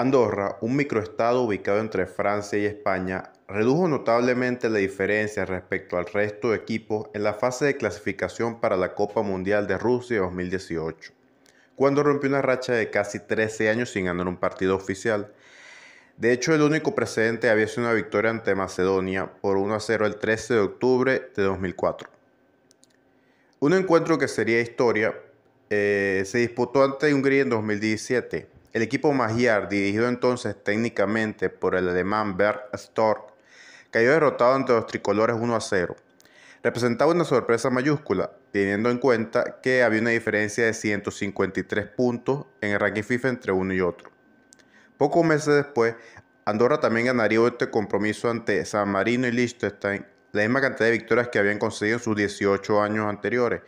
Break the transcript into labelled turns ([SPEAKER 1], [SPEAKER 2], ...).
[SPEAKER 1] Andorra, un microestado ubicado entre Francia y España, redujo notablemente la diferencia respecto al resto de equipos en la fase de clasificación para la Copa Mundial de Rusia 2018, cuando rompió una racha de casi 13 años sin ganar un partido oficial. De hecho, el único precedente había sido una victoria ante Macedonia por 1 a 0 el 13 de octubre de 2004. Un encuentro que sería historia eh, se disputó ante Hungría en 2017 el equipo magiar, dirigido entonces técnicamente por el alemán Bert Storck, cayó derrotado ante los tricolores 1 a 0. Representaba una sorpresa mayúscula, teniendo en cuenta que había una diferencia de 153 puntos en el ranking FIFA entre uno y otro. Pocos meses después, Andorra también ganaría este compromiso ante San Marino y Liechtenstein, la misma cantidad de victorias que habían conseguido en sus 18 años anteriores,